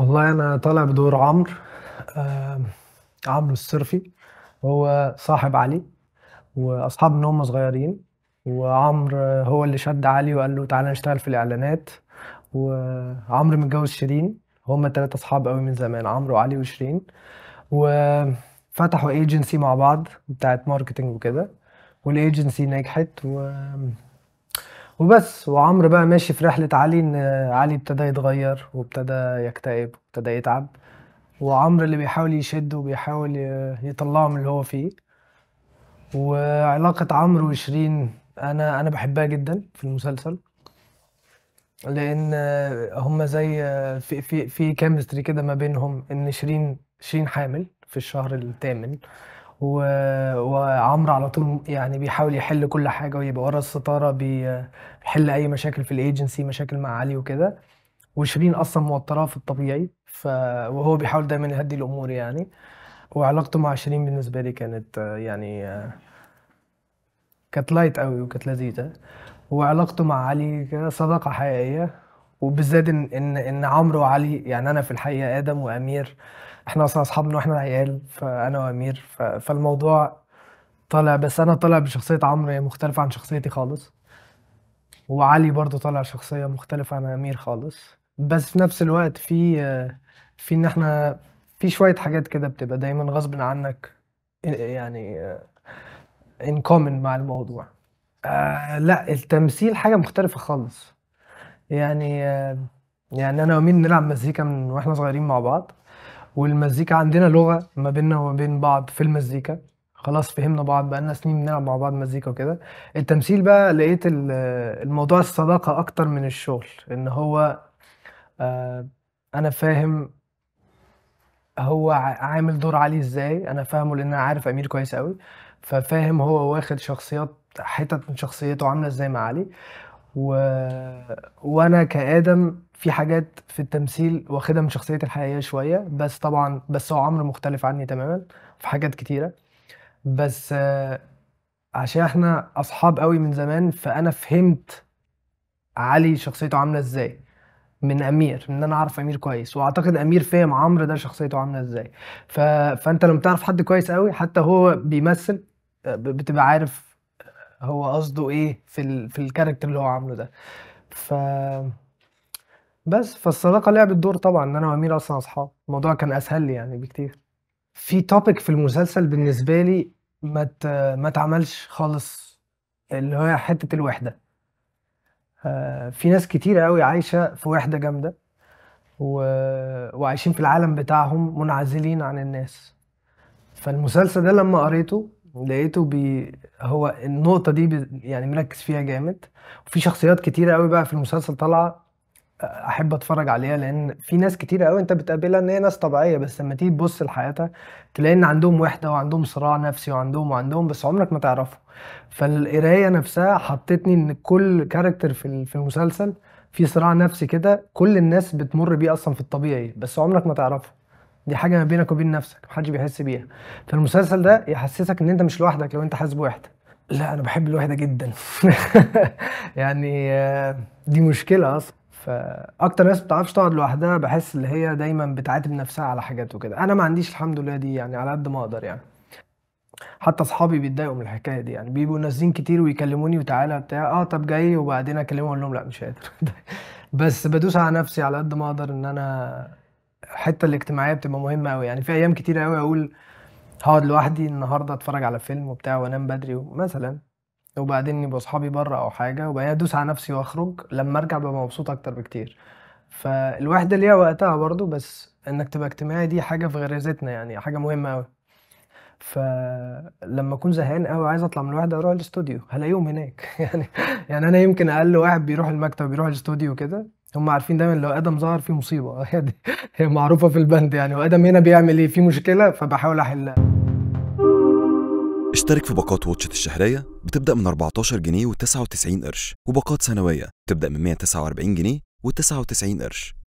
والله انا طالع بدور عمرو آه، عمرو الصرفي هو صاحب علي واصحاب من هم صغيرين وعمرو هو اللي شد علي وقال له تعالى نشتغل في الاعلانات وعمرو متجوز شيرين هما ثلاثة اصحاب قوي من زمان عمرو وعلي وشيرين وفتحوا ايجنسي مع بعض بتاعت ماركتنج وكده والايجنسي نجحت و وبس وعمرو بقى ماشي في رحلة علي إن علي ابتدى يتغير وابتدى يكتئب وابتدى يتعب وعمرو اللي بيحاول يشد وبيحاول يطلعه من اللي هو فيه وعلاقة عمرو وشيرين أنا أنا بحبها جدا في المسلسل لأن هما زي في في في كيمستري كده ما بينهم إن شيرين شيرين حامل في الشهر الثامن و... وعمرو على طول يعني بيحاول يحل كل حاجه ويبقى ورا الستاره بيحل اي مشاكل في الايجنسي مشاكل مع علي وكده وشيرين اصلا موتراه في الطبيعي ف... وهو بيحاول دايما يهدي الامور يعني وعلاقته مع شيرين بالنسبه لي كانت يعني كانت لايت قوي وكانت لذيذه وعلاقته مع علي صداقه حقيقيه وبالذات ان ان, إن عمرو وعلي يعني انا في الحقيقه ادم وامير احنا اصلا اصحابنا واحنا عيال فانا وامير فالموضوع طالع بس انا طالع بشخصيه عمرو مختلفه عن شخصيتي خالص وعلي برضو طالع شخصيه مختلفه عن امير خالص بس في نفس الوقت في في ان احنا في شويه حاجات كده بتبقى دايما غصب عنك يعني ان كومن مع الموضوع آه لا التمثيل حاجه مختلفه خالص يعني آه يعني انا ومين نلعب مزيكا من واحنا صغيرين مع بعض والمزيكا عندنا لغه ما بيننا وما بين بعض في المزيكا خلاص فهمنا بعض بقالنا سنين بنلعب مع بعض مزيكا وكده التمثيل بقى لقيت الموضوع الصداقه اكتر من الشغل ان هو آه، انا فاهم هو عامل دور علي ازاي انا فاهمه لان انا عارف امير كويس قوي ففاهم هو واخد شخصيات حتت من شخصيته عامله ازاي مع علي و... وانا كادم في حاجات في التمثيل واخدها من شخصيتي الحقيقيه شويه بس طبعا بس هو عمرو مختلف عني تماما في حاجات كتيره بس آه، عشان احنا اصحاب قوي من زمان فانا فهمت علي شخصيته عامله ازاي من امير من انا عارف امير كويس واعتقد امير فاهم عمرو ده شخصيته عامله ازاي ف... فانت لما تعرف حد كويس قوي حتى هو بيمثل آه، بتبقى عارف آه، هو قصده ايه في ال... في الكاركتر اللي هو عامله ده ف بس فالصداقة لعبت دور طبعًا إن أنا وأمير أصلًا أصحاب، الموضوع كان أسهل لي يعني بكتير. في توبيك في المسلسل بالنسبة لي ما ما اتعملش خالص اللي هي حتة الوحدة. آه، في ناس كتيرة أوي عايشة في وحدة جامدة و وعايشين في العالم بتاعهم منعزلين عن الناس. فالمسلسل ده لمّا قريته لقيته بي هو النقطة دي ب يعني مركّز فيها جامد، وفي شخصيات كتيرة أوي بقى في المسلسل طالعة احب اتفرج عليها لان في ناس كتير قوي انت بتقابلها ان هي ناس طبيعيه بس لما تيجي تبص لحياتها تلاقي ان عندهم وحده وعندهم صراع نفسي وعندهم وعندهم بس عمرك ما تعرفه فالقرايه نفسها حطتني ان كل كاركتر في في المسلسل في صراع نفسي كده كل الناس بتمر بيه اصلا في الطبيعي بس عمرك ما تعرفه دي حاجه ما بينك وبين نفسك محدش بيحس بيها فالمسلسل ده يحسسك ان انت مش لوحدك لو انت حاسس بوحده لا انا بحب الوحده جدا يعني آه، دي مشكله اصلا فاكتر ناس بتعرفش تقعد لوحدها بحس اللي هي دايما بتعاتب نفسها على حاجات وكده انا ما عنديش الحمد لله دي يعني على قد ما اقدر يعني حتى اصحابي بيتضايقوا من الحكايه دي يعني بيبقوا نازلين كتير ويكلموني وتعالى بتاع اه طب جاي وبعدين اكلمهم اقول لهم لا مش قادر بس بدوس على نفسي على قد ما اقدر ان انا الحته الاجتماعيه بتبقى مهمه قوي يعني في ايام كتير قوي اقول هقعد لوحدي النهارده اتفرج على فيلم وبتاع وانام بدري مثلا وبعدين يبقوا اصحابي بره او حاجه وبعدين ادوس على نفسي واخرج لما ارجع ببقى مبسوط اكتر بكتير فالوحده ليها وقتها برضو بس انك تبقى اجتماعي دي حاجه في غريزتنا يعني حاجه مهمه قوي فلما اكون زهقان قوي عايز اطلع من الوحده اروح الاستوديو هلاقيهم هناك يعني يعني انا يمكن اقل واحد بيروح المكتب بيروح الاستوديو كده هم عارفين دايما لو ادم ظهر في مصيبه هي يعني دي هي معروفه في البند يعني وادم هنا بيعمل ايه في مشكله فبحاول احلها اشترك في باقات واتشت الشهريه بتبدأ من 14 جنيه و99 قرش وباقات سنوية بتبدا من 149 جنيه و99 قرش